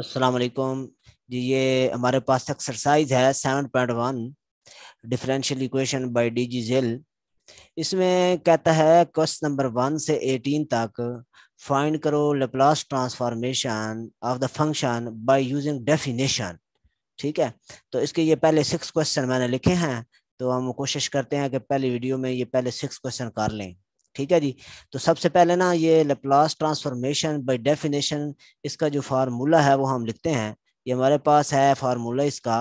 अस्सलाम वालेकुम जी ये हमारे पास एक्सरसाइज है seven point one differential equation by D G Zill इसमें कहता है क्वेश्चन नंबर वन से एटीन तक फाइंड करो Laplace transformation of the function by using definition ठीक है तो इसके ये पहले सिक्स क्वेश्चन मैंने लिखे हैं तो हम कोशिश करते हैं कि पहले वीडियो में ये पहले सिक्स क्वेश्चन कर लें ठीक है जी तो सबसे पहले ना ये लेप्लास ट्रांसफॉर्मेशन बाय डेफिनेशन इसका जो फार्मूला है वो हम लिखते हैं ये हमारे पास है फार्मूला इसका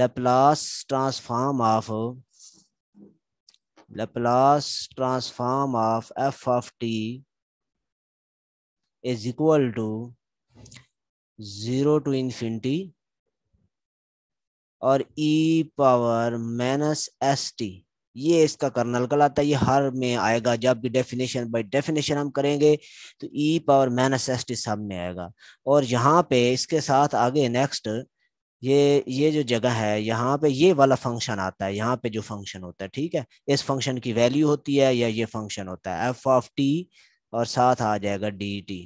Laplace transform of Laplace transform of F of T is equal to zero to infinity और e power minus S T ये इसका कर्नल कहलाता है ये हर में आएगा जब भी डेफिनेशन बाय डेफिनेशन हम करेंगे तो e power minus S T सब में आएगा और यहाँ पे इसके साथ आगे नेक्स्ट ये ये जो जगह है यहाँ पे ये वाला फंक्शन आता है यहाँ पे जो फंक्शन होता है ठीक है इस फंक्शन की वैल्यू होती है या ये फंक्शन होता है एफ ऑफ टी और साथ आ जाएगा डी टी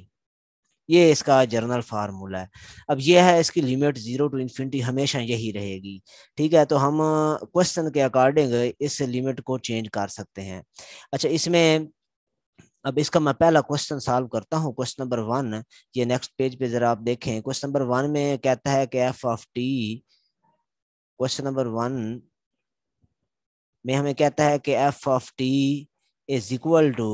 ये इसका जर्नल फार्मूला है अब ये है इसकी लिमिट ज़ीरो टू इन्फिनिटी हमेशा यही रहेगी ठीक है तो हम क्वेश्चन के अकॉर्डिंग इस लिमिट को चेंज कर सकते हैं अच्छा इसमें अब इसका मैं पहला क्वेश्चन सॉल्व करता हूँ क्वेश्चन नंबर वन ये नेक्स्ट पेज पे जरा आप देखें क्वेश्चन नंबर वन में कहता है कि F of T question number one में हमें कहता है कि F of T is equal to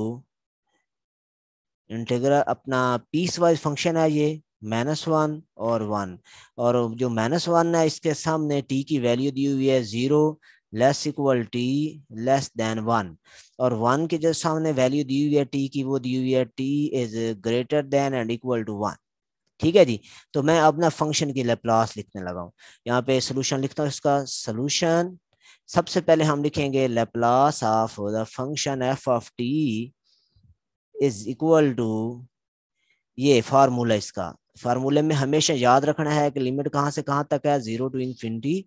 integral अपना पीस वाइज फंक्शन है ये माइनस वन और वन और जो माइनस वन है इसके सामने टी की वैल्यू दी हुई है zero less equal T less than one और वन के जो सामने वैल्यू दी हुई है टी की वो दी हुई है T is greater than and equal to one ठीक है जी तो मैं अपना फंक्शन की लेप्लास लिखने लगा हूँ यहाँ पे सोल्यूशन लिखता हूँ इसका सोल्यूशन सबसे पहले हम लिखेंगे Laplace of the function F of T is equal to ये फार्मूला इसका फार्मूले में हमेशा याद रखना है कि लिमिट कहाँ से कहाँ तक है जीरो टू इन्फिनिटी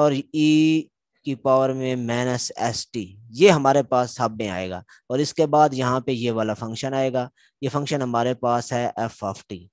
और ई e की पावर में माइनस एस टी ये हमारे पास सब में आएगा और इसके बाद यहाँ पे ये वाला फंक्शन आएगा ये फंक्शन हमारे पास है एफ ऑफ टी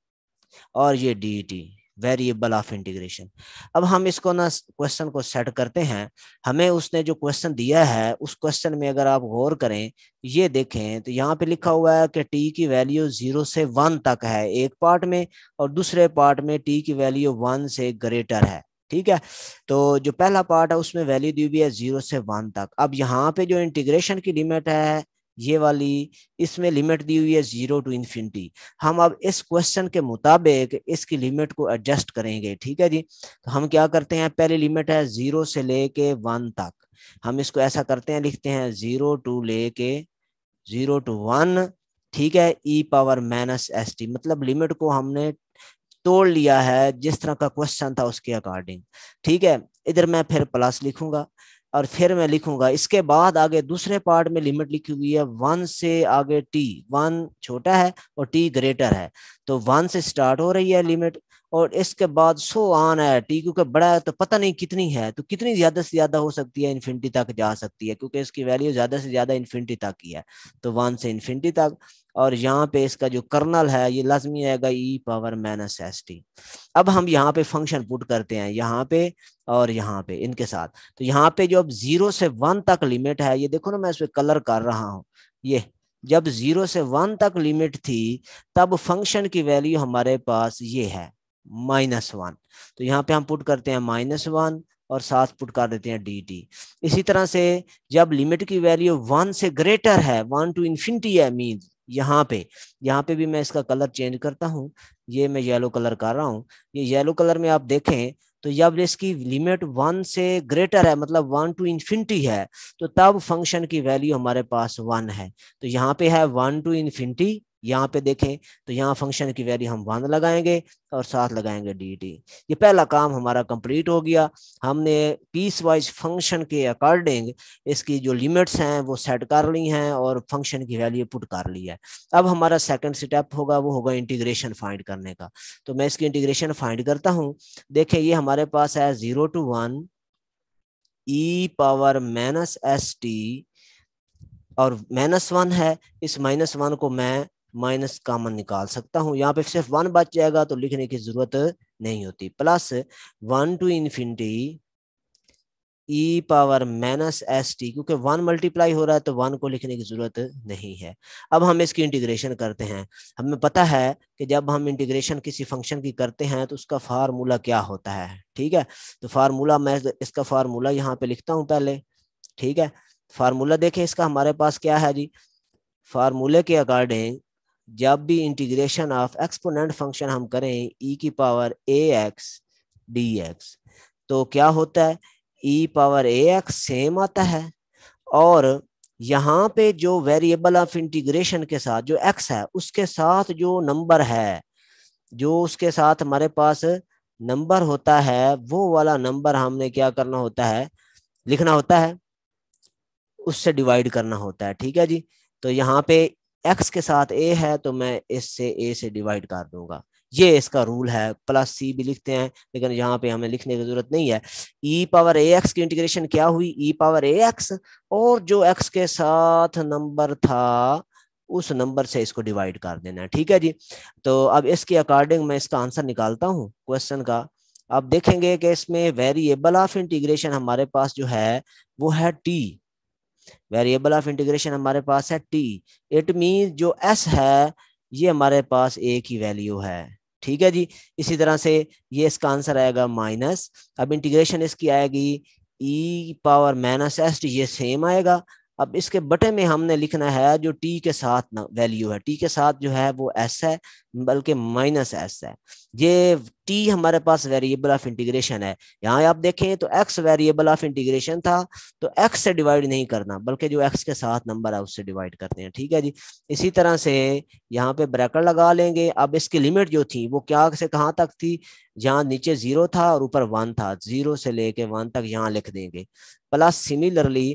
और ये D T variable of integration अब हम इसको ना क्वेश्चन को सेट करते हैं हमें उसने जो क्वेश्चन दिया है उस क्वेश्चन में अगर आप गौर करें ये देखें तो यहाँ पे लिखा हुआ है कि टी की वैल्यू जीरो से वन तक है एक पार्ट में और दूसरे पार्ट में टी की वैल्यू वन से ग्रेटर है ठीक है तो जो पहला पार्ट है उसमें वैल्यू दी हुई है जीरो से वन तक अब यहाँ पे जो इंटीग्रेशन की लिमिट है ये वाली इसमें लिमिट दी हुई है जीरो टू इन्फिनिटी हम अब इस क्वेश्चन के मुताबिक इसकी लिमिट को एडजस्ट करेंगे ठीक है जी तो हम क्या करते हैं पहली लिमिट है जीरो से लेके वन तक हम इसको ऐसा करते हैं लिखते हैं जीरो टू लेके जीरो टू वन ठीक है e power minus S T मतलब लिमिट को हमने तोड़ लिया है जिस तरह का क्वेश्चन था उसके अकॉर्डिंग ठीक है इधर मैं फिर प्लस लिखूंगा और फिर मैं लिखूंगा इसके बाद आगे दूसरे पार्ट में लिमिट लिखी हुई है वन से आगे टी वन छोटा है और टी ग्रेटर है तो वन से स्टार्ट हो रही है लिमिट और इसके बाद सो आन है टी क्योंकि बड़ा है तो पता नहीं कितनी है तो कितनी ज़्यादा से ज़्यादा हो सकती है इन्फिनिटी तक जा सकती है क्योंकि इसकी वैल्यू ज़्यादा से ज़्यादा इन्फिनिटी तक ही है तो वन से इन्फिनिटी तक और यहाँ पे इसका जो कर्नल है ये लाजमी आएगा e power minus S T अब हम यहाँ पे फंक्शन पुट करते हैं यहाँ पे और यहाँ पे इनके साथ तो यहाँ पे जो अब जीरो से वन तक लिमिट है ये देखो ना मैं इस पर कलर कर रहा हूँ ये जब जीरो से वन तक लिमिट थी तब फंक्शन की वैल्यू हमारे पास ये है माइनस वन तो यहाँ पे हम पुट करते हैं माइनस वन और साथ पुट कर देते हैं डी टी इसी तरह से जब लिमिट की वैल्यू वन से ग्रेटर है वन टू इन्फिनिटी है मीन यहाँ पे यहाँ पे भी मैं इसका कलर चेंज करता हूँ ये मैं येलो कलर कर रहा हूँ ये येलो कलर में आप देखें तो जब इसकी लिमिट वन से ग्रेटर है मतलब वन टू इन्फिनिटी है तो तब फंक्शन की वैल्यू हमारे पास वन है तो यहाँ पे है वन टू इन्फिनिटी यहाँ पे देखें तो यहाँ फंक्शन की वैल्यू हम वन लगाएंगे और साथ लगाएंगे डी टी ये पहला काम हमारा कंप्लीट हो गया हमने पीस वाइज फंक्शन के अकॉर्डिंग इसकी जो लिमिट्स हैं वो सेट कर ली हैं और फंक्शन की वैल्यू पुट कर ली है अब हमारा सेकंड स्टेप होगा वो होगा इंटीग्रेशन फाइंड करने का तो मैं इसकी इंटीग्रेशन फाइंड करता हूँ देखें ये हमारे पास है zero to one e power minus S T और माइनस वन है इस माइनस वन को मैं माइनस कामन निकाल सकता हूं यहाँ पे सिर्फ वन बच जाएगा तो लिखने की ज़रूरत नहीं होती plus one to infinity e power minus S t क्योंकि वन मल्टीप्लाई हो रहा है तो वन को लिखने की ज़रूरत नहीं है अब हम इसकी इंटीग्रेशन करते हैं हमें पता है कि जब हम इंटीग्रेशन किसी फंक्शन की करते हैं तो उसका फार्मूला क्या होता है ठीक है तो फार्मूला मैं इसका फार्मूला यहाँ पे लिखता हूँ पहले ठीक है फार्मूला देखें इसका हमारे पास क्या है जी फार्मूले के अकॉर्डिंग जब भी इंटीग्रेशन ऑफ एक्सपोनेंट फंक्शन हम करें ई e की power a x d x तो क्या होता है e power a x same आता है और यहाँ पे जो वेरिएबल ऑफ इंटीग्रेशन के साथ जो एक्स है उसके साथ जो नंबर है जो उसके साथ हमारे पास नंबर होता है वो वाला नंबर हमने क्या करना होता है लिखना होता है उससे डिवाइड करना होता है ठीक है जी तो यहाँ पे एक्स के साथ ए है तो मैं इससे ए से डिवाइड कर दूंगा ये इसका रूल है प्लस सी भी लिखते हैं लेकिन यहाँ पे हमें लिखने की जरूरत नहीं है ई पावर ए एक्स की इंटीग्रेशन क्या हुई ई पावर ए एक्स और जो एक्स के साथ नंबर था उस नंबर से इसको डिवाइड कर देना है ठीक है जी तो अब इसके अकॉर्डिंग मैं इसका आंसर निकालता हूँ क्वेश्चन का अब देखेंगे कि इसमें वेरिएबल ऑफ इंटीग्रेशन हमारे पास जो है वो है टी वेरिएबल ऑफ इंटीग्रेशन हमारे पास है टी इट मीन जो एस है ये हमारे पास ए की वैल्यू है ठीक है जी इसी तरह से ये इसका आंसर आएगा माइनस अब इंटीग्रेशन इसकी आएगी ई पावर माइनस एस ये सेम आएगा अब इसके बटे में हमने लिखना है जो टी के साथ वैल्यू है टी के साथ जो है वो एस है बल्कि माइनस एस है ये टी हमारे पास वेरिएबल ऑफ इंटीग्रेशन है यहाँ आप देखें तो एक्स वेरिएबल ऑफ इंटीग्रेशन था तो एक्स से डिवाइड नहीं करना बल्कि जो एक्स के साथ नंबर है उससे डिवाइड करते हैं ठीक है जी इसी तरह से यहाँ पे ब्रैकेट लगा लेंगे अब इसकी लिमिट जो थी वो क्या से कहाँ तक थी जहाँ नीचे जीरो था और ऊपर वन था जीरो से लेके वन तक यहाँ लिख देंगे प्लस सिमिलरली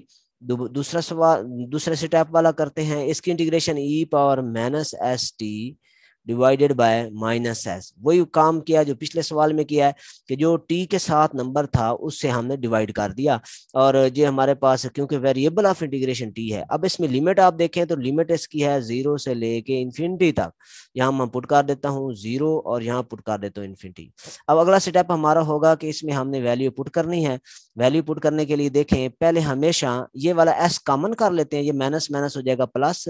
दूसरा सवाल दूसरे स्टेप वाला करते हैं इसकी integration e power minus S t divided by minus s वही काम किया जो पिछले सवाल में किया है कि जो टी के साथ नंबर था उससे हमने डिवाइड कर दिया और ये हमारे पास क्योंकि वेरिएबल ऑफ इंटीग्रेशन टी है अब इसमें लिमिट आप देखें तो लिमिट इसकी है जीरो से लेके इन्फिनिटी तक यहाँ मैं पुट कर देता हूँ जीरो और यहाँ पुट कर देता हूँ इन्फिनिटी अब अगला स्टेप हमारा होगा कि इसमें हमने वैल्यू पुट करनी है वैल्यू पुट करने के लिए देखें पहले हमेशा ये वाला एस कॉमन कर लेते हैं ये माइनस माइनस हो जाएगा प्लस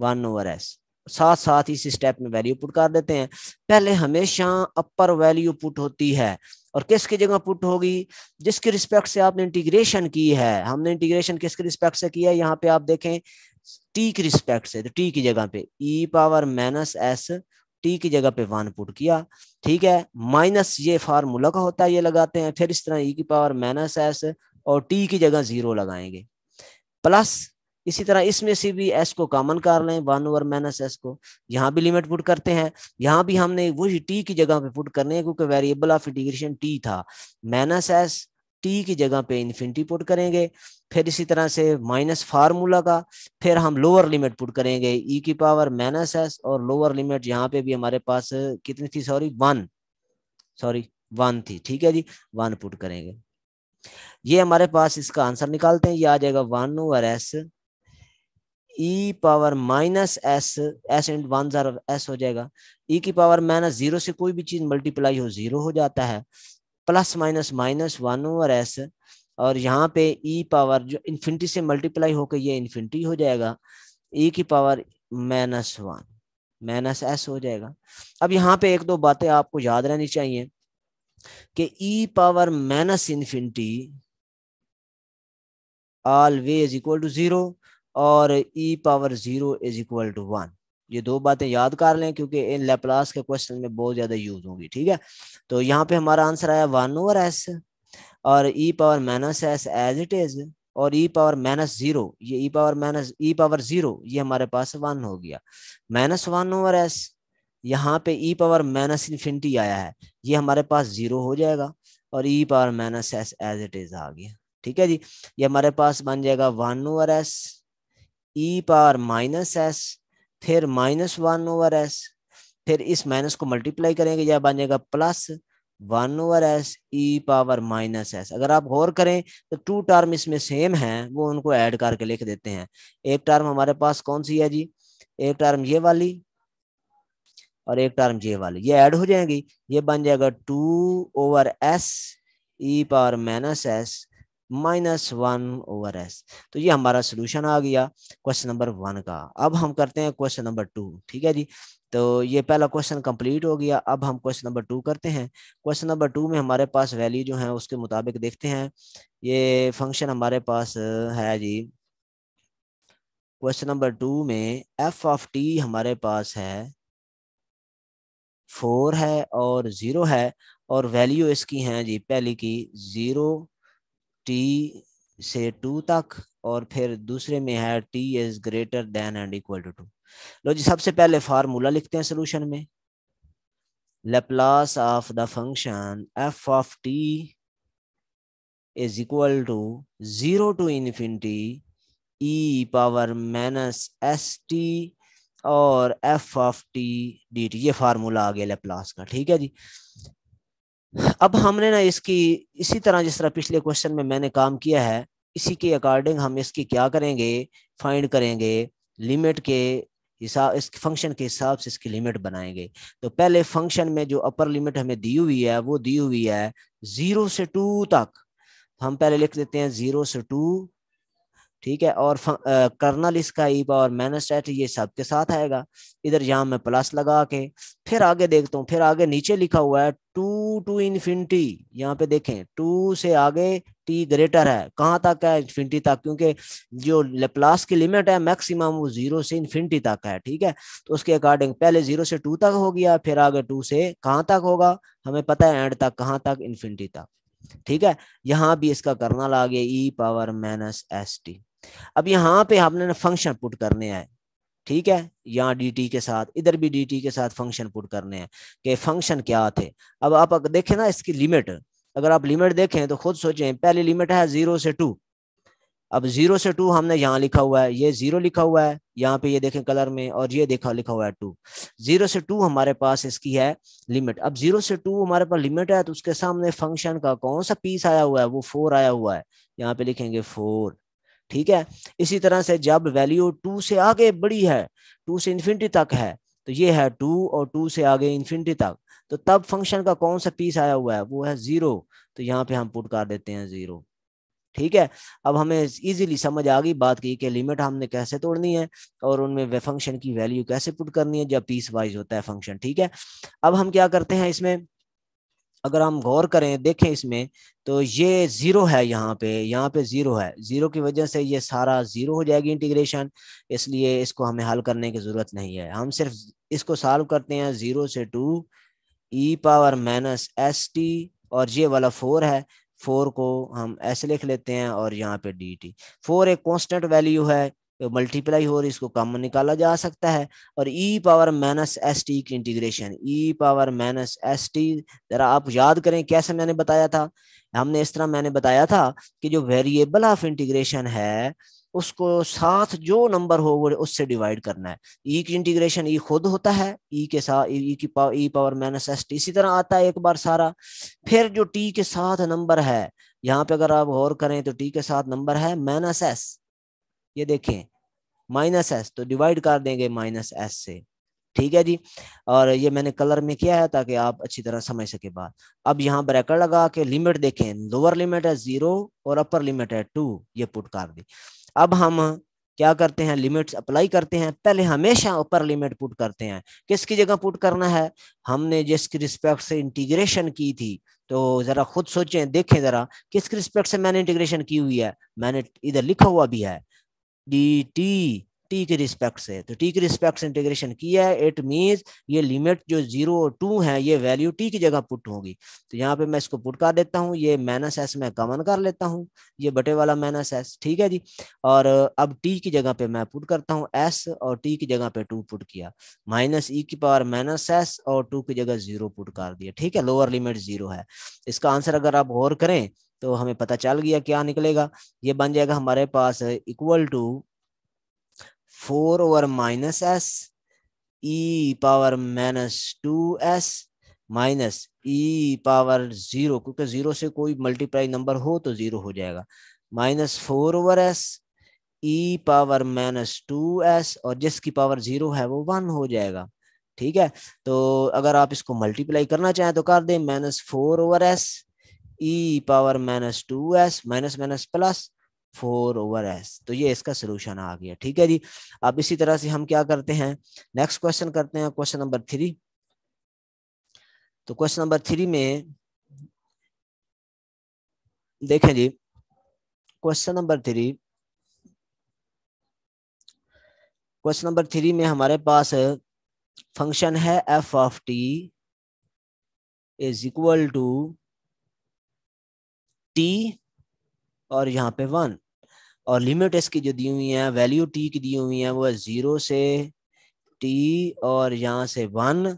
वन ओवर एस साथ साथ इस स्टेप में वैल्यू पुट कर देते हैं पहले हमेशा अपर वैल्यू पुट होती है और किसकी जगह पुट होगी जिसके रिस्पेक्ट से आपने इंटीग्रेशन की है हमने इंटीग्रेशन किसके रिस्पेक्ट से किया है यहाँ पे आप देखें टी के रिस्पेक्ट से तो टी की जगह पे e power minus S T की जगह पे वन पुट किया ठीक है माइनस ये फार्मूला का होता है ये लगाते हैं फिर इस तरह ई e की पावर माइनस एस और टी की जगह जीरो लगाएंगे प्लस इसी तरह इसमें से भी एस को कॉमन कर लें वन ओवर माइनस एस को यहाँ भी लिमिट पुट करते हैं यहाँ भी हमने वही टी की जगह पे पुट करने हैं क्योंकि वेरिएबल ऑफ इंटीग्रेशन टी था माइनस एस टी की जगह पे इन्फिनिटी पुट करेंगे फिर इसी तरह से माइनस फार्मूला का फिर हम लोअर लिमिट पुट करेंगे ई e की पावर माइनस एस और लोअर लिमिट यहाँ पे भी हमारे पास कितनी थी सॉरी वन सॉरी वन थी ठीक है जी वन पुट करेंगे ये हमारे पास इसका आंसर निकालते हैं ये आ जाएगा one over S e power minus s s इंट वन जार एस हो जाएगा ई e की पावर माइनस ज़ीरो से कोई भी चीज़ मल्टीप्लाई हो ज़ीरो हो जाता है plus minus minus one over S और यहाँ पे ई e पावर जो इन्फिनिटी से मल्टीप्लाई होकर ये इन्फिनिटी हो जाएगा ई e की power minus one minus s हो जाएगा अब यहाँ पे एक दो बातें आपको याद रहनी चाहिए कि e power minus infinity always equal to zero और e power zero is equal to one ये दो बातें याद कर लें क्योंकि इन लेप्लास के क्वेश्चन में बहुत ज़्यादा यूज होंगी ठीक है तो यहाँ पे हमारा आंसर आया वन ओवर एस और e power minus s as it is और ई पावर माइनस जीरो ये e power minus e power zero ये हमारे पास वन हो गया माइनस वन ओवर एस यहाँ पे ई पावर माइनस इन्फिनिटी आया है ये हमारे पास जीरो हो जाएगा और e power minus s as it is आ गया ठीक है जी ये हमारे पास बन जाएगा one over S e power minus s फिर माइनस वन ओवर एस फिर इस माइनस को मल्टीप्लाई करेंगे यह बन जाएगा plus one over S e power minus s अगर आप गौर करें तो टू टर्म इसमें सेम है वो उनको ऐड करके लिख देते हैं एक टर्म हमारे पास कौन सी है जी एक टर्म ये वाली और एक टर्म ये वाली ये ऐड हो जाएंगी ये बन जाएगा two over S e power minus S minus one over s तो ये हमारा सोल्यूशन आ गया क्वेश्चन नंबर वन का अब हम करते हैं क्वेश्चन नंबर टू ठीक है जी तो ये पहला क्वेश्चन कंप्लीट हो गया अब हम क्वेश्चन नंबर टू करते हैं क्वेश्चन नंबर टू में हमारे पास वैल्यू जो है उसके मुताबिक देखते हैं ये फंक्शन हमारे पास है जी क्वेश्चन नंबर टू में एफ ऑफ टी हमारे पास है फोर है और ज़ीरो है और वैल्यू इसकी है जी पहली की ज़ीरो टी से टू तक और फिर दूसरे में है T is greater than and equal to two लो जी सबसे पहले फार्मूला लिखते हैं सोल्यूशन में Laplace of the function F of T is equal to zero to infinity e power minus S T और F of t D T ये formula आ गया लेप्लास का ठीक है जी अब हमने ना इसकी इसी तरह जिस तरह पिछले क्वेश्चन में मैंने काम किया है इसी के अकॉर्डिंग हम इसकी क्या करेंगे फाइंड करेंगे लिमिट के हिसाब इस फंक्शन के हिसाब से इसकी लिमिट बनाएंगे तो पहले फंक्शन में जो अपर लिमिट हमें दी हुई है वो दी हुई है ज़ीरो से टू तक हम पहले लिख देते हैं ज़ीरो से टू ठीक है और कर्नल इसका ई पावर माइनस एट ये सब के साथ आएगा इधर यहाँ मैं प्लस लगा के फिर आगे देखता हूँ फिर आगे नीचे लिखा हुआ है टू टू इन्फिनिटी यहाँ पे देखें टू से आगे टी ग्रेटर है कहाँ तक है इन्फिनिटी तक क्योंकि जो लेप्लास की लिमिट है मैक्सिमम वो जीरो से इन्फिनिटी तक है ठीक है तो उसके अकॉर्डिंग पहले जीरो से टू तक हो गया फिर आगे टू से कहाँ तक होगा हमें पता है एंड तक कहाँ तक इन्फिनिटी तक ठीक है यहाँ भी इसका कर्नल आ गया e power minus S T अब यहाँ पे हमने ना फंक्शन पुट करने हैं ठीक है यहाँ डी के साथ इधर भी डी के साथ फंक्शन पुट करने हैं कि फंक्शन क्या थे अब आप देखें ना इसकी लिमिट अगर आप लिमिट देखें तो खुद सोचें पहली लिमिट है जीरो से टू अब जीरो से टू हमने यहाँ लिखा हुआ है ये जीरो लिखा हुआ है यहाँ पे ये देखें कलर में और ये देखा लिखा हुआ है टू जीरो से टू हमारे पास इसकी है लिमिट अब जीरो से टू हमारे पास लिमिट है तो उसके सामने फंक्शन का कौन सा पीस आया हुआ है वो फोर आया हुआ है यहाँ पे लिखेंगे फोर ठीक है इसी तरह से जब वैल्यू टू से आगे बड़ी है टू से इन्फिनिटी तक है तो ये है टू और टू से आगे इन्फिनिटी तक तो तब फंक्शन का कौन सा पीस आया हुआ है वो है जीरो तो यहाँ पे हम पुट कर देते हैं जीरो ठीक है अब हमें इजीली समझ आ गई बात की कि लिमिट हमने कैसे तोड़नी है और उनमें वे फंक्शन की वैल्यू कैसे पुट करनी है जब पीस वाइज होता है फंक्शन ठीक है अब हम क्या करते हैं इसमें अगर हम गौर करें देखें इसमें तो ये ज़ीरो है यहाँ पे यहाँ पे ज़ीरो है ज़ीरो की वजह से ये सारा ज़ीरो हो जाएगी इंटीग्रेशन इसलिए इसको हमें हल करने की ज़रूरत नहीं है हम सिर्फ इसको सॉल्व करते हैं ज़ीरो से two e power minus S T और ये वाला फोर है फोर को हम ऐसे लिख लेते हैं और यहाँ पे डी टी फोर एक कॉन्स्टेंट वैल्यू है मल्टीप्लाई हो रही इसको कम निकाला जा सकता है और e power minus S T की integration e power minus S t जरा आप याद करें कैसे मैंने बताया था हमने इस तरह मैंने बताया था कि जो वेरिएबल ऑफ इंटीग्रेशन है उसको साथ जो नंबर हो वो उससे डिवाइड करना है ई e की इंटीग्रेशन ई e खुद होता है ई e के साथ ई की power e power minus S t इसी तरह आता है एक बार सारा फिर जो टी के साथ नंबर है यहाँ पे अगर आप गौर करें तो टी के साथ नंबर है माइनस एस ये देखें माइनस एस तो डिवाइड कर देंगे माइनस एस से ठीक है जी और ये मैंने कलर में किया है ताकि आप अच्छी तरह समझ सके बात अब यहाँ ब्रैकेट लगा के लिमिट देखें लोअर लिमिट है जीरो और अपर लिमिट है टू ये पुट कर दी अब हम क्या करते हैं लिमिट्स अप्लाई करते हैं पहले हमेशा अपर लिमिट पुट करते हैं किसकी जगह पुट करना है हमने जिसकी रिस्पेक्ट से इंटीग्रेशन की थी तो ज़रा खुद सोचें देखें ज़रा किसकी रिस्पेक्ट से मैंने इंटीग्रेशन की हुई है मैंने इधर लिखा हुआ भी है डी टी टी के रिस्पेक्ट से तो टी के रिस्पेक्ट से इंटीग्रेशन किया है इट मीन्स ये लिमिट जो जीरो और टू है ये वैल्यू टी की जगह पुट होगी तो यहाँ पे मैं इसको पुट कर देता हूँ ये माइनस एस मैं कमन कर लेता हूँ ये बटे वाला माइनस एस ठीक है जी और अब टी की जगह पे मैं पुट करता हूँ एस और टी की जगह पे टू पुट किया माइनस ई e की पावर माइनस एस और टू की जगह जीरो पुट कर दिया ठीक है लोअर लिमिट जीरो है इसका आंसर अगर आप गौर करें तो हमें पता चल गया क्या निकलेगा ये बन जाएगा हमारे पास equal to four over minus s e power minus two s minus e power zero क्योंकि जीरो से कोई मल्टीप्लाई नंबर हो तो जीरो हो जाएगा minus four over S e power minus two s और जिसकी पावर जीरो है वो वन हो जाएगा ठीक है तो अगर आप इसको मल्टीप्लाई करना चाहें तो कर दें minus four over s e power minus two s minus minus plus four over s तो ये इसका सोल्यूशन आ गया ठीक है जी अब इसी तरह से हम क्या करते हैं नेक्स्ट क्वेश्चन करते हैं क्वेश्चन नंबर थ्री तो क्वेश्चन नंबर थ्री में देखें जी question number three question number three में हमारे पास फंक्शन है f of T is equal to t और यहाँ पे वन और लिमिट इसकी जो दी हुई है वैल्यू टी की दी हुई है वो है ज़ीरो से टी और यहाँ से वन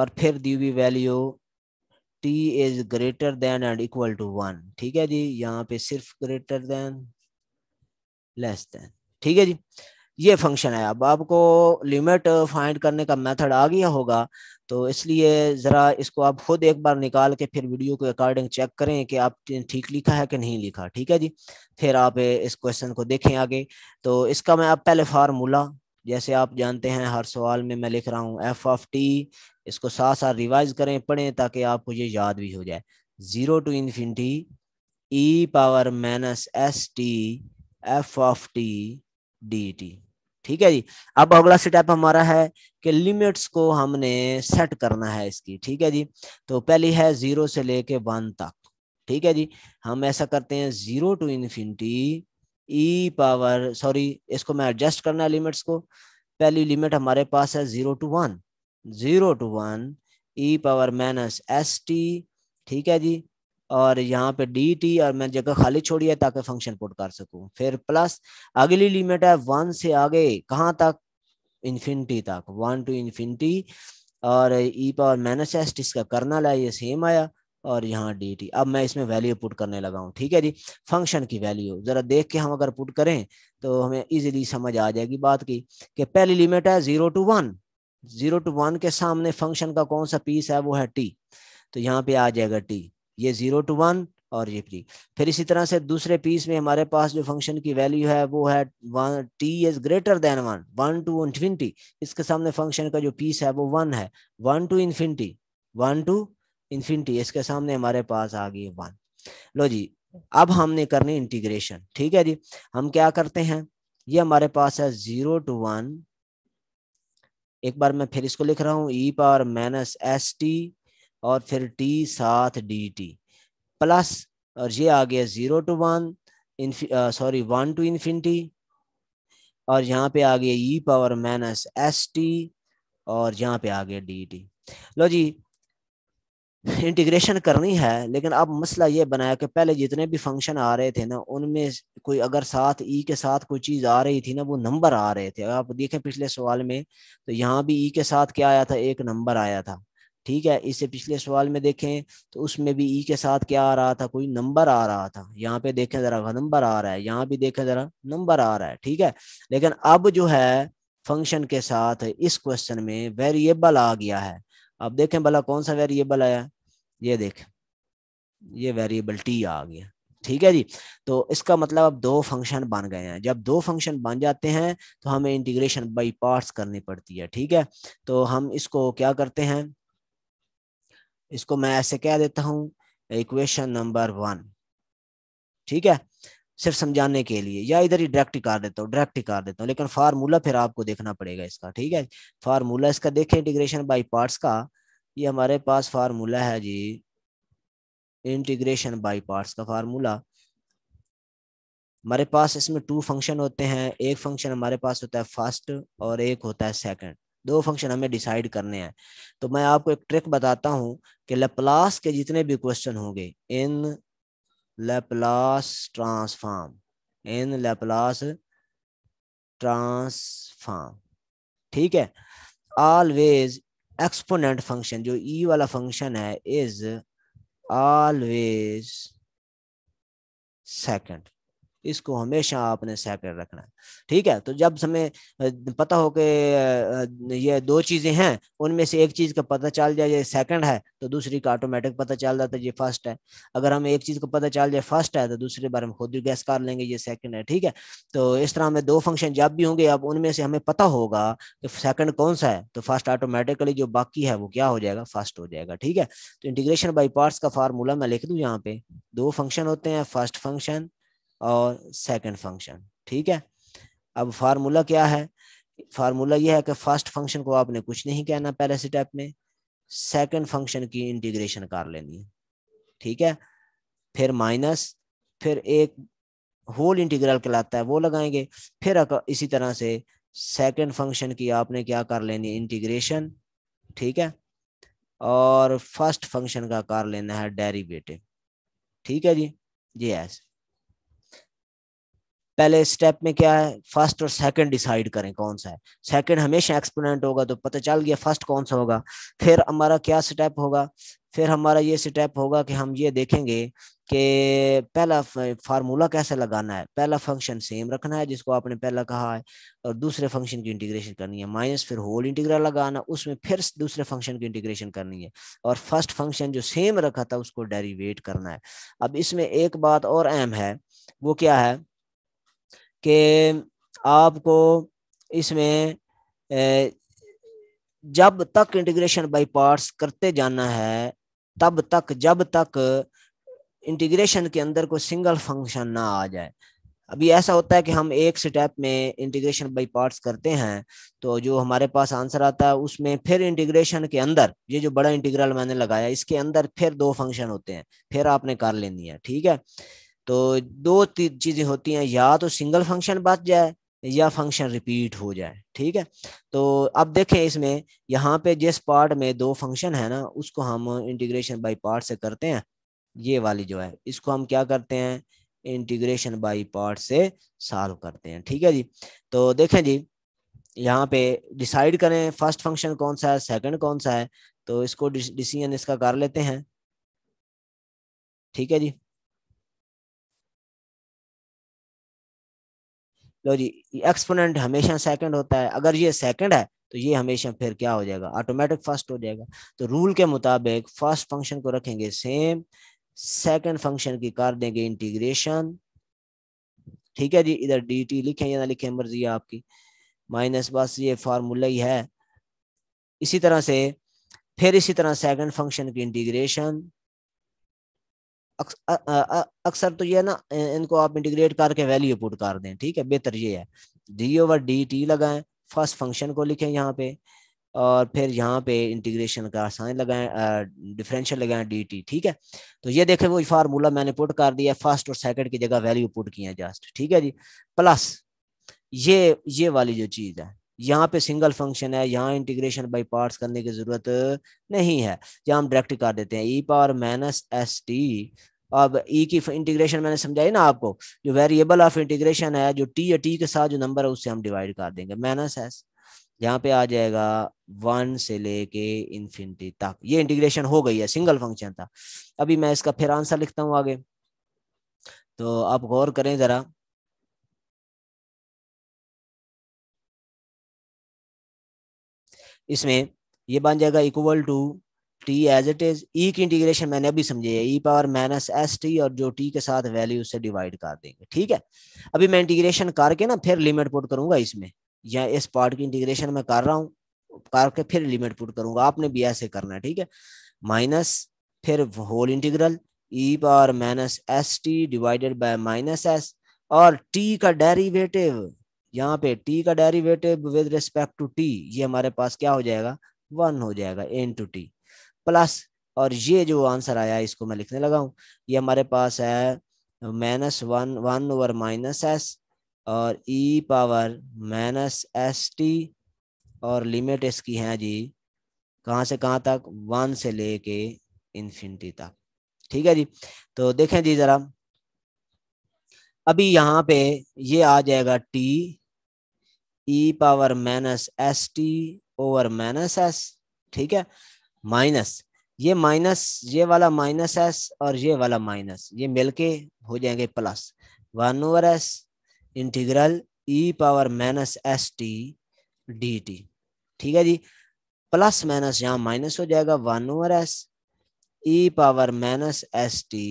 और फिर दी हुई value t is greater than and equal to one ठीक है जी यहाँ पे सिर्फ ग्रेटर देन लेस देन ठीक है जी ये फंक्शन है अब आपको लिमिट फाइंड करने का मेथड आ गया होगा तो इसलिए ज़रा इसको आप खुद एक बार निकाल के फिर वीडियो के अकॉर्डिंग चेक करें कि आप ठीक लिखा है कि नहीं लिखा ठीक है जी फिर आप इस क्वेश्चन को देखें आगे तो इसका मैं आप पहले फार्मूला जैसे आप जानते हैं हर सवाल में मैं लिख रहा हूँ एफ ऑफ टी इसको साथ साथ रिवाइज करें पढ़ें ताकि आपको ये याद भी हो जाए zero to infinity e power minus S t f of t D t ठीक है जी अब अगला स्टेप हमारा है कि लिमिट्स को हमने सेट करना है इसकी ठीक है जी तो पहली है जीरो से लेके वन तक ठीक है जी हम ऐसा करते हैं zero to infinity e power sorry इसको मैं एडजस्ट करना है लिमिट्स को पहली लिमिट हमारे पास है zero to one zero to one e power minus S t ठीक है जी और यहाँ पे डी टी और मैं जगह खाली छोड़ी है ताकि फंक्शन पुट कर सकूं फिर प्लस अगली लिमिट है वन से आगे कहाँ तक इन्फिनिटी तक वन टू इन्फिनिटी और ई पावर माइनस एस इसका कर्नल है ये सेम आया और यहाँ डी टी अब मैं इसमें वैल्यू पुट करने लगा हूँ ठीक है जी फंक्शन की वैल्यू ज़रा देख के हम अगर पुट करें तो हमें इजीली समझ आ जाएगी बात की कि पहली लिमिट है zero to one zero to one के सामने फंक्शन का कौन सा पीस है वो है टी तो यहाँ पे आ जाएगा टी ये जीरो टू वन और ये थ्री फिर इसी तरह से दूसरे पीस में हमारे पास जो फंक्शन की वैल्यू है वो है one t is greater than one one to infinity इसके सामने फंक्शन का जो पीस है वो वन है one to infinity one to infinity इसके सामने हमारे पास आ गई वन लो जी अब हमने करनी इंटीग्रेशन ठीक है जी हम क्या करते हैं ये हमारे पास है जीरो टू वन एक बार मैं फिर इसको लिख रहा हूँ e power minus S T और फिर टी साथ डी टी प्लस और ये आ गया zero to one sorry one to infinity और यहाँ पे आ गया e power minus S T और यहाँ पे आ गया डी टी लो जी इंटीग्रेशन करनी है लेकिन अब मसला ये बनाया कि पहले जितने भी फंक्शन आ रहे थे ना उनमें कोई अगर साथ ई e के साथ कोई चीज़ आ रही थी ना वो नंबर आ रहे थे अगर आप देखें पिछले सवाल में तो यहाँ भी ई e के साथ क्या आया था एक नंबर आया था ठीक है इससे पिछले सवाल में देखें तो उसमें भी ई के साथ क्या आ रहा था कोई नंबर आ रहा था यहाँ पे देखें ज़रा हाँ, नंबर आ रहा है यहाँ भी देखें ज़रा नंबर आ रहा है ठीक है लेकिन अब जो है फंक्शन के साथ इस क्वेश्चन में वेरिएबल आ गया है अब देखें भला कौन सा वेरिएबल आया ये देख ये वेरिएबल टी आ गया ठीक है जी तो इसका मतलब अब दो फंक्शन बन गए हैं जब दो फंक्शन बन जाते हैं तो हमें इंटीग्रेशन बाई पार्ट्स करनी पड़ती है ठीक है तो हम इसको क्या करते हैं इसको मैं ऐसे कह देता हूँ इक्वेशन नंबर वन ठीक है सिर्फ समझाने के लिए या इधर ही डायरेक्ट कर देता हूँ डायरेक्ट कर देता हूँ लेकिन फार्मूला फिर आपको देखना पड़ेगा इसका ठीक है फार्मूला इसका देखें इंटीग्रेशन बाय पार्ट्स का ये हमारे पास फार्मूला है जी इंटीग्रेशन बाय पार्ट्स का फार्मूला हमारे पास इसमें टू फंक्शन होते हैं एक फंक्शन हमारे पास होता है फर्स्ट और एक होता है सेकेंड दो फंक्शन हमें डिसाइड करने हैं तो मैं आपको एक ट्रिक बताता हूं कि लेप्लास के जितने भी क्वेश्चन होंगे in Laplace transform in Laplace transform ठीक है ऑलवेज एक्सपोनेंट फंक्शन जो ई e वाला फंक्शन है इज ऑलवेज सेकंड इसको हमेशा आपने सेपरेट रखना है ठीक है तो जब हमें पता हो कि ये दो चीज़ें हैं उनमें से एक चीज़ का पता चल जाए ये सेकंड है तो दूसरी का ऑटोमेटिक पता चल जाता है ये फर्स्ट है अगर हमें एक चीज़ का पता चल जाए फर्स्ट है तो दूसरे बार हम खुद ही गैस कर लेंगे ये सेकंड है ठीक है तो इस तरह हमें दो फंक्शन जब भी होंगे अब उनमें से हमें पता होगा कि सेकंड कौन सा है तो फर्स्ट ऑटोमेटिकली जो बाकी है वो क्या हो जाएगा फर्स्ट हो जाएगा ठीक है तो इंटीग्रेशन बाई पार्ट्स का फार्मूला मैं लिख दूँ यहाँ पे दो फंक्शन होते हैं फर्स्ट फंक्शन और सेकंड फंक्शन ठीक है अब फार्मूला क्या है फार्मूला यह है कि फर्स्ट फंक्शन को आपने कुछ नहीं कहना पहले स्टेप में सेकंड फंक्शन की इंटीग्रेशन कर लेनी है ठीक है फिर माइनस फिर एक होल इंटीग्रल कहलाता है वो लगाएंगे फिर इसी तरह से सेकंड फंक्शन की आपने क्या कर लेनी इंटीग्रेशन ठीक है और फर्स्ट फंक्शन का कर लेना है डेरिवेटिव ठीक है जी जी ऐसे पहले स्टेप में क्या है फर्स्ट और सेकंड डिसाइड करें कौन सा है सेकंड हमेशा एक्सपोनेंट होगा तो पता चल गया फर्स्ट कौन सा होगा फिर हमारा क्या स्टेप होगा फिर हमारा ये स्टेप होगा कि हम ये देखेंगे कि पहला फार्मूला कैसे लगाना है पहला फंक्शन सेम रखना है जिसको आपने पहला कहा है और दूसरे फंक्शन की इंटीग्रेशन करनी है माइनस फिर होल इंटीग्रल लगाना उसमें फिर दूसरे फंक्शन की इंटीग्रेशन करनी है और फर्स्ट फंक्शन जो सेम रखा था उसको डेरीवेट करना है अब इसमें एक बात और अहम है वो क्या है कि आपको इसमें जब तक इंटीग्रेशन बाय पार्ट्स करते जाना है तब तक जब तक इंटीग्रेशन के अंदर कोई सिंगल फंक्शन ना आ जाए अभी ऐसा होता है कि हम एक स्टेप में इंटीग्रेशन बाई पार्ट्स करते हैं तो जो हमारे पास आंसर आता है उसमें फिर इंटीग्रेशन के अंदर ये जो बड़ा इंटीग्रल मैंने लगाया इसके अंदर फिर दो फंक्शन होते हैं फिर आपने कर लेनी है ठीक है तो दो चीज़ें होती हैं या तो सिंगल फंक्शन बच जाए या फंक्शन रिपीट हो जाए ठीक है तो अब देखें इसमें यहाँ पे जिस पार्ट में दो फंक्शन है ना उसको हम इंटीग्रेशन बाय पार्ट से करते हैं ये वाली जो है इसको हम क्या करते हैं इंटीग्रेशन बाय पार्ट से सॉल्व करते हैं ठीक है जी तो देखें जी यहाँ पे डिसाइड करें फर्स्ट फंक्शन कौन सा है सेकंड कौन सा है तो इसको डिसीजन इसका कर लेते हैं ठीक है जी लो जी एक्सपोनेंट हमेशा सेकंड होता है अगर ये सेकंड है तो ये हमेशा फिर क्या हो जाएगा ऑटोमेटिक फर्स्ट हो जाएगा तो रूल के मुताबिक फर्स्ट फंक्शन को रखेंगे सेम सेकंड फंक्शन की कर देंगे इंटीग्रेशन ठीक है जी इधर डी टी लिखे या ना लिखे मर्जी आपकी माइनस बस ये फार्मूला ही है इसी तरह से फिर इसी तरह सेकंड फंक्शन की इंटीग्रेशन अक्सर तो ये ना इनको आप इंटीग्रेट करके वैल्यू पुट कर दें ठीक है बेहतर ये है डी ओवर डी टी लगाएं फर्स्ट फंक्शन को लिखें यहाँ पे और फिर यहाँ पे इंटीग्रेशन का साइन लगाएं डिफरेंशियल लगाएं डी टी ठीक है तो ये देखें वो फार्मूला मैंने पुट कर दिया फर्स्ट और सेकंड की जगह वैल्यू पुट किया जस्ट ठीक है जी प्लस ये ये वाली जो चीज़ है यहाँ पे सिंगल फंक्शन है यहाँ इंटीग्रेशन बाई पार्ट्स करने की ज़रूरत नहीं है जहाँ हम डायरेक्ट कर देते हैं e power minus S T अब ई e की इंटीग्रेशन मैंने समझाई ना आपको जो वेरिएबल ऑफ इंटीग्रेशन है जो टी या टी के साथ जो नंबर है उससे हम डिवाइड कर देंगे माइनस एस यहाँ पे आ जाएगा वन से लेके इन्फिनिटी तक ये इंटीग्रेशन हो गई है सिंगल फंक्शन था अभी मैं इसका फिर आंसर लिखता हूँ आगे तो आप गौर करें ज़रा इसमें ये बन जाएगा equal to t as it is e की इंटीग्रेशन मैंने अभी समझे है e power minus S T और जो टी के साथ वैल्यू से डिवाइड कर देंगे ठीक है अभी मैं इंटीग्रेशन करके ना फिर लिमिट पुट करूंगा इसमें या इस पार्ट की इंटीग्रेशन मैं कर रहा हूँ करके फिर लिमिट पुट करूंगा आपने भी ऐसे करना है ठीक है माइनस फिर whole integral e power minus S t divided by minus S और टी का डेरिवेटिव यहाँ पे टी का derivative with respect to t ये हमारे पास क्या हो जाएगा वन हो जाएगा एन टू टी प्लस और ये जो आंसर आया इसको मैं लिखने लगा हूँ ये हमारे पास है minus one one over minus S और e power minus S T और लिमिट इसकी है जी कहाँ से कहाँ तक वन से लेके इन्फिनिटी तक ठीक है जी तो देखें जी जरा अभी यहाँ पे ये आ जाएगा t e power minus S T over minus S ठीक है माइनस ये माइनस ये वाला माइनस एस और ये वाला माइनस ये मिलके हो जाएंगे plus one over s integral e power minus S T D t ठीक है जी प्लस माइनस यहाँ माइनस हो जाएगा one over S e power minus S t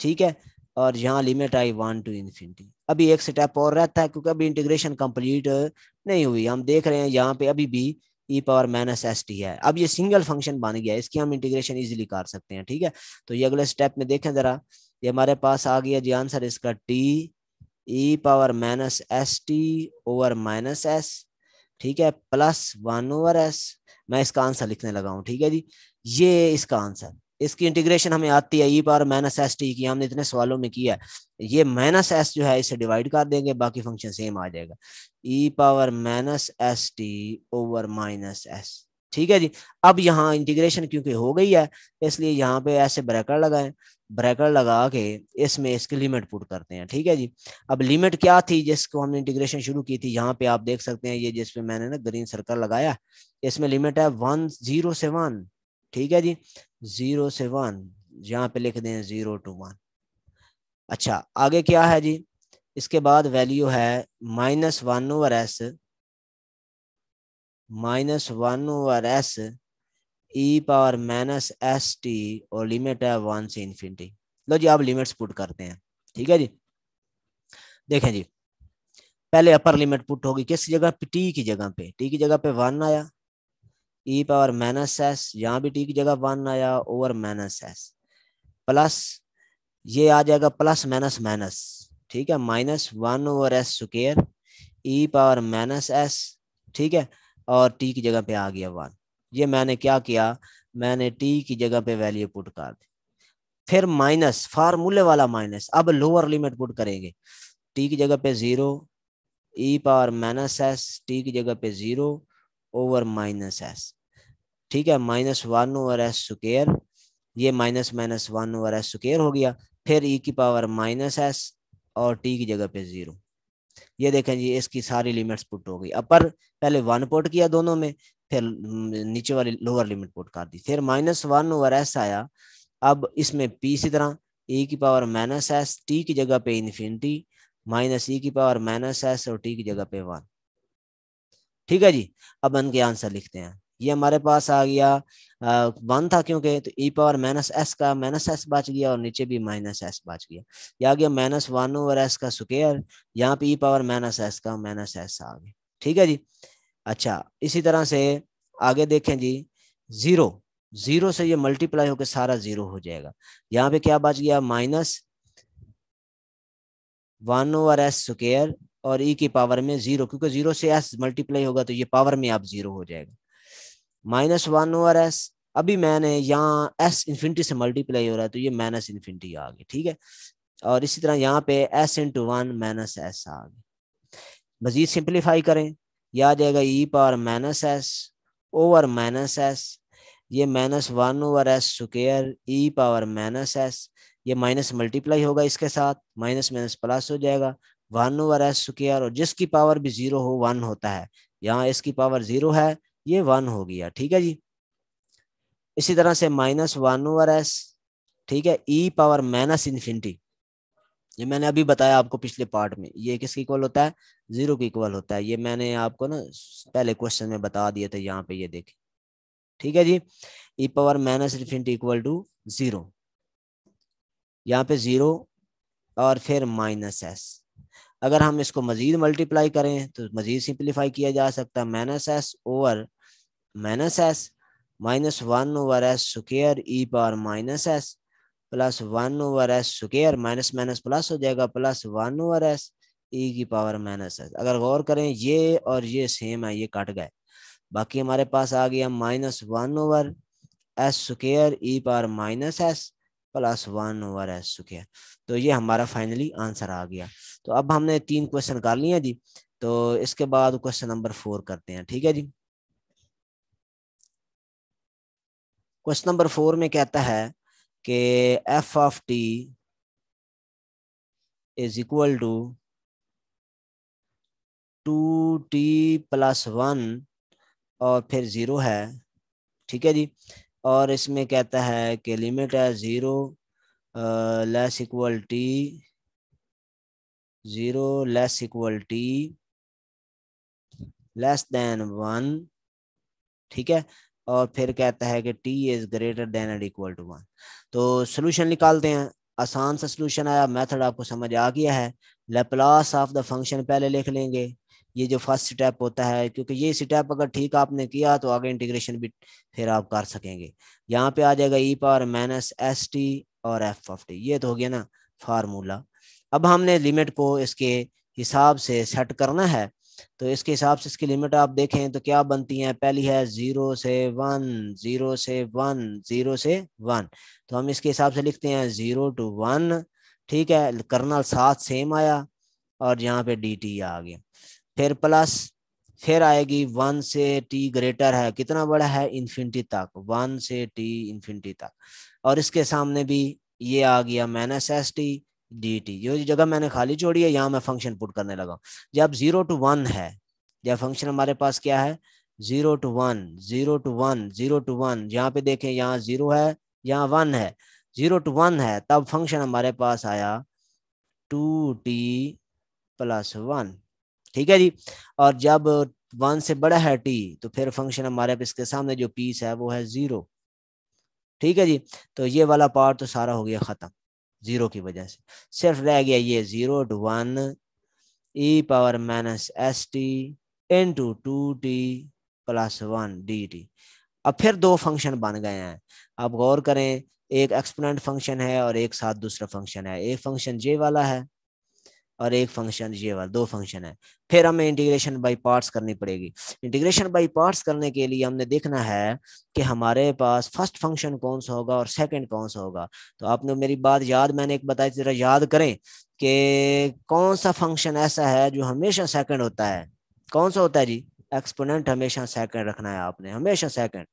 ठीक है और यहाँ लिमिट आई वन टू इन्फिनिटी अभी एक स्टेप और रहता है क्योंकि अभी इंटीग्रेशन कंप्लीट नहीं हुई हम देख रहे हैं यहाँ पे अभी भी e power minus S T है अब ये सिंगल फंक्शन बन गया है इसकी हम इंटीग्रेशन इजीली कर सकते हैं ठीक है तो ये अगले स्टेप में देखें जरा ये हमारे पास आ गया जी आंसर इसका t e power minus S T over minus S ठीक है प्लस वन ओवर एस मैं इसका आंसर लिखने लगा हूँ ठीक है जी ये इसका आंसर इसकी इंटीग्रेशन हमें आती है e power minus S T की हमने इतने सवालों में किया है ये माइनस एस जो है इसे डिवाइड कर देंगे बाकी फंक्शन सेम आ जाएगा e power minus S T over minus S ठीक है जी अब यहाँ इंटीग्रेशन क्योंकि हो गई है इसलिए यहाँ पे ऐसे ब्रैकेट लगाएं ब्रैकेट लगा के इसमें इसकी लिमिट पुट करते हैं ठीक है जी अब लिमिट क्या थी जिसको हमने इंटीग्रेशन शुरू की थी यहाँ पे आप देख सकते हैं ये जिसपे मैंने ना ग्रीन सर्कल लगाया इसमें लिमिट है वन जीरो से वन ठीक है जी जीरो से वन यहाँ पे लिख दें जीरो टू वन अच्छा आगे क्या है जी इसके बाद वैल्यू है minus one over s minus one over S e power minus S T और लिमिट है वन से इन्फिनिटी लो जी आप लिमिट्स पुट करते हैं ठीक है जी देखें जी पहले अपर लिमिट पुट होगी किस जगह पे टी की जगह पे टी की जगह पे वन आया ई पावर माइनस एस यहाँ भी टी की जगह वन आया ओवर माइनस एस प्लस ये आ जाएगा प्लस माइनस माइनस ठीक है minus one over S square e power minus S ठीक है और टी की जगह पे आ गया वन ये मैंने क्या किया मैंने टी की जगह पे वैल्यू पुट कर दी फिर माइनस फार्मूले वाला माइनस अब लोअर लिमिट पुट करेंगे टी की जगह पे zero e power minus S T की जगह पे जीरो ओवर माइनस एस ठीक है minus one over S square ये minus minus one over S square हो गया फिर ई e की पावर माइनस एस और टी की जगह पे जीरो ये देखें जी इसकी सारी लिमिट्स पुट हो गई अपर पहले वन पुट किया दोनों में फिर नीचे वाली लोअर लिमिट पुट कर दी फिर माइनस वन ओवर एस आया अब इसमें पी इसी तरह ई e की पावर माइनस एस टी की जगह पे इन्फिनिटी माइनस ई की पावर माइनस एस और टी की जगह पे वन ठीक है जी अब इनके आंसर लिखते हैं ये हमारे पास आ गया वन था क्योंकि तो ई पावर माइनस एस का माइनस एस बच गया और नीचे भी माइनस एस बच गया यह आ गया माइनस वन ओवर एस का स्क्र यहाँ पे ई पावर माइनस एस का माइनस एस आ गया ठीक है जी अच्छा इसी तरह से आगे देखें जी जीरो जीरो से ये मल्टीप्लाई होकर सारा जीरो हो जाएगा यहाँ पे क्या बच गया minus one over S square और ई e की पावर में जीरो क्योंकि जीरो से एस मल्टीप्लाई होगा तो ये पावर में आप जीरो हो जाएगा माइनस वन ओवर एस अभी मैंने यहाँ एस इन्फिनिटी से मल्टीप्लाई हो रहा है तो ये माइनस इन्फिनिटी आ गई ठीक है और इसी तरह यहाँ पे S into one minus S आ गई मजीद सिंप्लीफाई करें यह आ जाएगा e power minus S over minus S ये minus one over S square e power minus S ये माइनस मल्टीप्लाई होगा इसके साथ माइनस माइनस प्लस हो जाएगा वन ओवर एस स्क्र और जिसकी पावर भी जीरो हो वन होता है यहाँ इसकी पावर जीरो है ये वन हो गया ठीक है जी इसी तरह से माइनस वन ओवर एस ठीक है ई पावर माइनस इन्फिनिटी ये मैंने अभी बताया आपको पिछले पार्ट में ये किसके इक्वल होता है जीरो के इक्वल होता है ये मैंने आपको ना पहले क्वेश्चन में बता दिए थे यहाँ पे ये देखे ठीक है जी e power minus infinity equal to zero यहाँ पे जीरो और फिर माइनस एस अगर हम इसको मजीद मल्टीप्लाई करें तो मजीद सिंप्लीफाई किया जा सकता है minus S over minus S minus one over S square e power minus S plus one over S square minus minus plus हो जाएगा plus one over S e की पावर माइनस एस अगर गौर करें ये और ये सेम है ये कट गए बाकी हमारे पास आ गया minus one over S square e power minus S plus one over S square तो ये हमारा फाइनली आंसर आ गया तो अब हमने तीन क्वेश्चन कर लिए जी तो इसके बाद क्वेश्चन नंबर फोर करते हैं ठीक है जी क्वेश्चन नंबर फोर में कहता है कि F of T is equal to two T plus one और फिर ज़ीरो है ठीक है जी और इसमें कहता है कि लिमिट है zero less equal T zero less equal T less than one ठीक है और फिर कहता है कि T is greater than and equal to one तो सोल्यूशन निकालते हैं आसान सा सोल्यूशन आया मेथड आपको समझ आ गया है लेप्लास ऑफ द फंक्शन पहले लिख लेंगे ये जो फर्स्ट स्टेप होता है क्योंकि ये स्टेप अगर ठीक आपने किया तो आगे इंटीग्रेशन भी फिर आप कर सकेंगे यहाँ पे आ जाएगा e power minus S T और एफ ऑफ टी ये तो हो गया ना फार्मूला अब हमने लिमिट को इसके हिसाब से सेट करना है तो इसके हिसाब से इसकी लिमिट आप देखें तो क्या बनती हैं पहली है ज़ीरो से वन ज़ीरो से वन ज़ीरो से वन तो हम इसके हिसाब से लिखते हैं ज़ीरो टू वन ठीक है कर्नल सात सेम आया और यहाँ पे डी टी आ गया फिर प्लस फिर आएगी वन से टी ग्रेटर है कितना बड़ा है इन्फिनिटी तक वन से टी इन्फिनिटी तक और इसके सामने भी ये आ गया minus S T D T ये जगह मैंने खाली छोड़ी है यहाँ मैं फंक्शन पुट करने लगा जब जीरो टू वन है जब फंक्शन हमारे पास क्या है zero to one zero to one zero to one यहाँ पे देखें यहाँ जीरो है यहाँ वन है जीरो टू वन है तब फंक्शन हमारे पास आया टू टी प्लस वन ठीक है जी और जब वन से बड़ा है टी तो फिर फंक्शन हमारे इसके सामने जो पीस है वो है जीरो ठीक है जी तो ये वाला पार्ट तो सारा हो गया ख़त्म जीरो की वजह से सिर्फ रह गया ये zero to one e power minus S T into two T plus one D T अब फिर दो फंक्शन बन गए हैं आप गौर करें एक एक्सपोनेंट फंक्शन है और एक साथ दूसरा फंक्शन है एक फंक्शन जे वाला है और एक फंक्शन ये वाला दो फंक्शन है फिर हमें इंटीग्रेशन बाई पार्ट्स करनी पड़ेगी इंटीग्रेशन बाई पार्ट्स करने के लिए हमने देखना है कि हमारे पास फर्स्ट फंक्शन कौन सा होगा और सेकंड कौन सा होगा तो आपने मेरी बात याद मैंने एक बताई जरा याद करें कि कौन सा फंक्शन ऐसा है जो हमेशा सेकेंड होता है कौन सा होता है जी एक्सपोनेंट हमेशा सेकेंड रखना है आपने हमेशा सेकेंड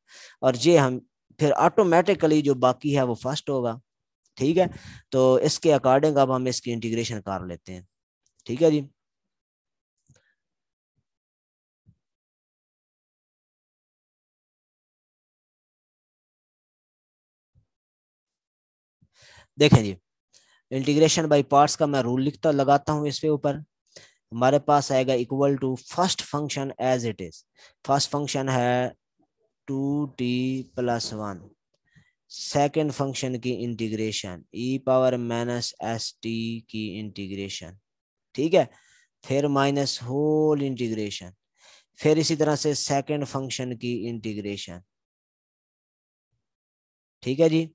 और ये हम फिर ऑटोमेटिकली जो बाकी है वो फर्स्ट होगा ठीक है तो इसके अकॉर्डिंग अब हम इसकी इंटीग्रेशन कर लेते हैं ठीक है जी देखें जी इंटीग्रेशन बाय पार्ट्स का मैं रूल लिखता लगाता हूं इसके ऊपर हमारे पास आएगा equal to first function as it is first function है two T plus one second function की integration e power minus S T की इंटीग्रेशन ठीक है फिर माइनस होल इंटीग्रेशन फिर इसी तरह से सेकंड फंक्शन की इंटीग्रेशन ठीक है जी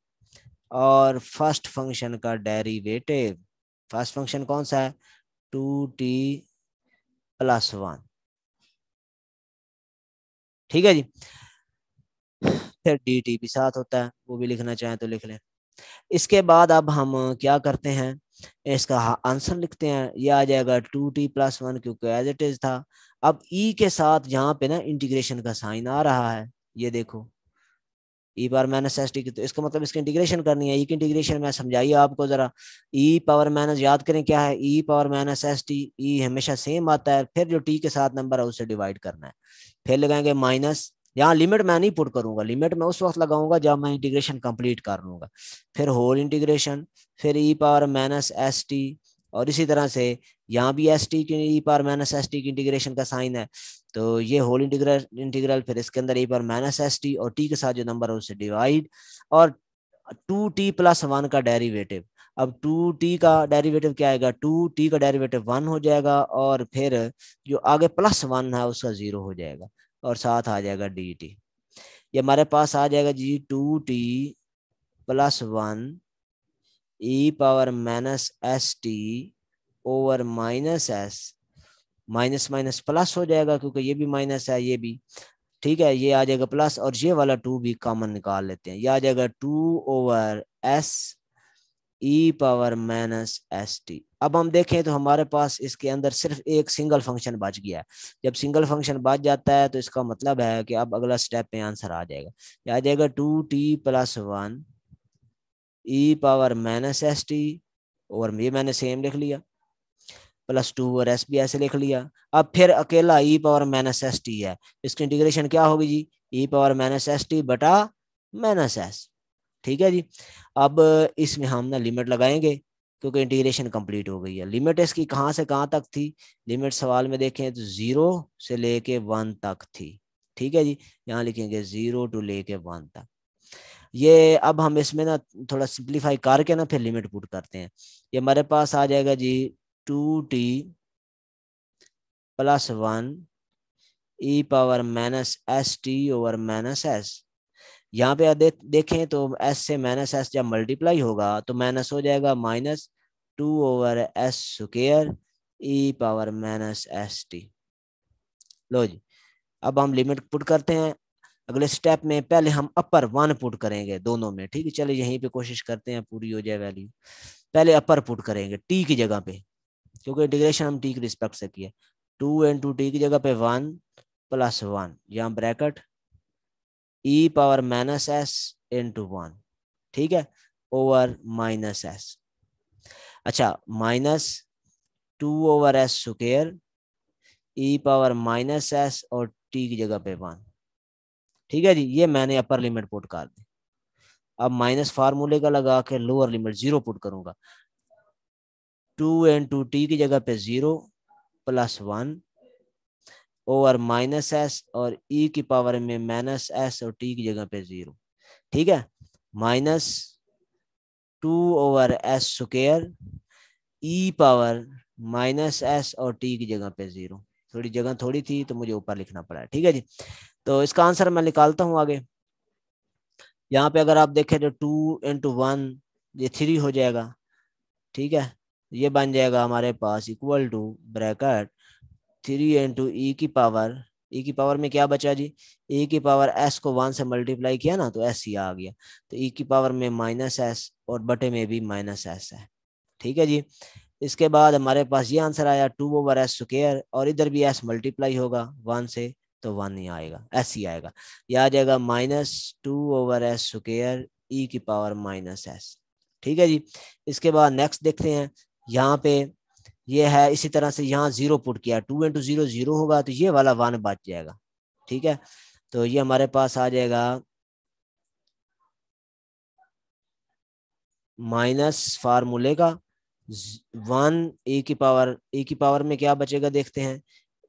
और फर्स्ट फंक्शन का डेरिवेटिव फर्स्ट फंक्शन कौन सा है टू टी प्लस वन ठीक है जी फिर डी टी भी साथ होता है वो भी लिखना चाहें तो लिख लें इसके बाद अब हम क्या करते हैं इसका आंसर लिखते हैं ये आ जाएगा टू टी प्लस वन क्योंकि एज इट इज था अब ई e के साथ यहाँ पे ना इंटीग्रेशन का साइन आ रहा है ये देखो e power minus S T की तो इसका मतलब इसकी इंटीग्रेशन करनी है ई e की इंटीग्रेशन मैं समझाइए आपको ज़रा ई पावर माइनस याद करें क्या है e power minus S T e हमेशा सेम आता है फिर जो टी के साथ नंबर है उसे डिवाइड करना है फिर लगाएंगे माइनस यहाँ लिमिट मैं नहीं पुट करूंगा लिमिट मैं उस वक्त लगाऊंगा जब मैं इंटीग्रेशन कंप्लीट कर लूंगा फिर होल इंटीग्रेशन फिर e power minus S T और इसी तरह से यहाँ भी एस टी की e power minus S T की इंटीग्रेशन का साइन है तो ये होल इंटीग्रल इंटीग्रल फिर इसके अंदर e power minus S T और टी के साथ जो नंबर है उससे डिवाइड और टू टी प्लस वन का डेरीवेटिव अब टू टी का डेरीवेटिव क्या आएगा टू टी का डेरिवेटिव वन हो जाएगा और फिर जो आगे प्लस वन है उसका जीरो हो जाएगा और साथ आ जाएगा डी टी e ये हमारे पास आ जाएगा जी two T plus one e power minus S T over minus S minus minus plus हो जाएगा क्योंकि ये भी माइनस है ये भी ठीक है ये आ जाएगा प्लस और ये वाला टू भी कॉमन निकाल लेते हैं ये आ जाएगा two over S e power minus S T अब हम देखें तो हमारे पास इसके अंदर सिर्फ एक सिंगल फंक्शन बच गया है जब सिंगल फंक्शन बच जाता है तो इसका मतलब है कि अब अगला स्टेप में आंसर आ जाएगा आ जाएगा two T plus one e power minus S T और ये मैंने सेम लिख लिया प्लस टू और एस बी ऐसे लिख लिया अब फिर अकेला e power minus S T है इसकी इंटीग्रेशन क्या होगी जी e power minus S T बटा माइनस एस ठीक है जी अब इसमें हम ना लिमिट लगाएंगे क्योंकि इंटीग्रेशन कंप्लीट हो गई है लिमिट इसकी कहाँ से कहाँ तक थी लिमिट सवाल में देखें तो ज़ीरो से लेके वन तक थी ठीक है जी यहाँ लिखेंगे ज़ीरो टू लेके वन तक ये अब हम इसमें ना थोड़ा सिंप्लीफाई करके ना फिर लिमिट पुट करते हैं ये हमारे पास आ जाएगा जी two T plus one e power minus S T over minus S यहाँ पे दे, देखें तो एस से माइनस एस जब मल्टीप्लाई होगा तो माइनस हो जाएगा minus two over S square e power minus S T लो जी अब हम लिमिट पुट करते हैं अगले स्टेप में पहले हम अपर वन पुट करेंगे दोनों में ठीक है चलिए यहीं पे कोशिश करते हैं पूरी हो जाए वैल्यू पहले अपर पुट करेंगे टी की जगह पे क्योंकि इंटीग्रेशन हम टी के रिस्पेक्ट से किया टू इंटू टी की जगह पे वन प्लस वन यहाँ bracket e power minus S into one ठीक है ओवर माइनस एस अच्छा minus two over S square e power minus S और टी की जगह पे वन ठीक है जी ये मैंने अपर लिमिट पुट कर दी अब माइनस फार्मूले का लगा के लोअर लिमिट जीरो पुट करूंगा टू एंड टू टी की जगह पे zero plus one over minus S और ई e की पावर में माइनस एस और टी की जगह पे जीरो ठीक है minus two over S square e power minus S और टी की जगह पे जीरो थोड़ी जगह थोड़ी थी तो मुझे ऊपर लिखना पड़ा ठीक है जी तो इसका आंसर मैं निकालता हूँ आगे यहाँ पे अगर आप देखें तो टू इंटू वन ये थ्री हो जाएगा ठीक है ये बन जाएगा हमारे पास equal to bracket three into e की पावर ई की पावर में क्या बचा जी ई की पावर एस को वन से मल्टीप्लाई किया ना तो एस ही आ गया तो ई की पावर में माइनस एस और बटे में भी माइनस एस है ठीक है जी इसके बाद हमारे पास ये आंसर आया टू ओवर एस स्क्र और इधर भी एस मल्टीप्लाई होगा वन से तो वन ही आएगा एस ही आएगा यह आ जाएगा minus two over S square e की पावर माइनस एस ठीक है जी इसके बाद नेक्स्ट देखते हैं यहाँ पे ये है इसी तरह से यहाँ जीरो पुट किया टू इंटू जीरो जीरो होगा तो ये वाला वन बच जाएगा ठीक है तो ये हमारे पास आ जाएगा माइनस फार्मूले का वन ए e की पावर ए e की पावर में क्या बचेगा देखते हैं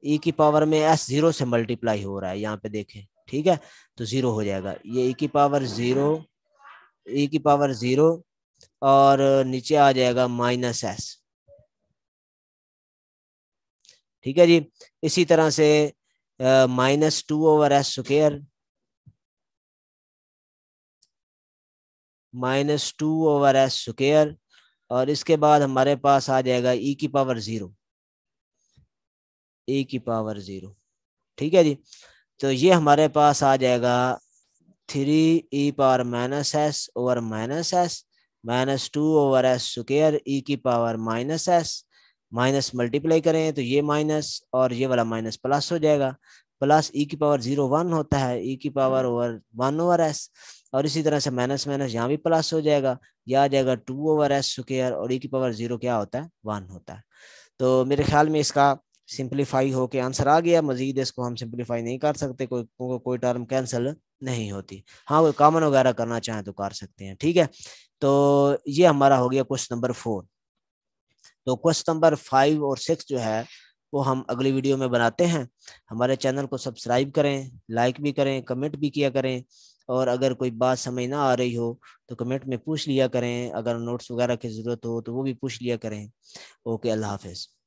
ए e की पावर में एस जीरो से मल्टीप्लाई हो रहा है यहाँ पे देखें ठीक है तो जीरो हो जाएगा ये ए की पावर जीरो ए की पावर जीरो और नीचे आ जाएगा माइनस एस ठीक है जी इसी तरह से minus two over S square minus two over S square और इसके बाद हमारे पास आ जाएगा ई e की पावर ज़ीरो ई e की पावर ज़ीरो ठीक है जी तो ये हमारे पास आ जाएगा three e power minus S over minus S minus two over S square e की power minus S minus multiply करें तो ये माइनस और ये वाला माइनस प्लस हो जाएगा प्लस ई e की पावर जीरो वन होता है ई e की पावर ओवर हाँ। वन ओवर एस और इसी तरह से माइनस माइनस यहाँ भी प्लस हो जाएगा यह आ जाएगा टू ओवर एस स्क्र और ई e की पावर जीरो क्या होता है वन होता है तो मेरे ख्याल में इसका सिंप्लीफाई होके आंसर आ गया मजीद इसको हम सिंप्लीफाई नहीं कर सकते कोई को, कोई टर्म कैंसिल नहीं होती हाँ कोई कामन वगैरह करना चाहें तो कर सकते हैं ठीक है तो ये हमारा हो गया क्वेश्चन नंबर फोर तो क्वेश्चन नंबर फाइव और सिक्स जो है वो हम अगली वीडियो में बनाते हैं हमारे चैनल को सब्सक्राइब करें लाइक भी करें कमेंट भी किया करें और अगर कोई बात समझ ना आ रही हो तो कमेंट में पूछ लिया करें अगर नोट्स वगैरह की ज़रूरत हो तो वो भी पूछ लिया करें ओके अल्लाह हाफिज़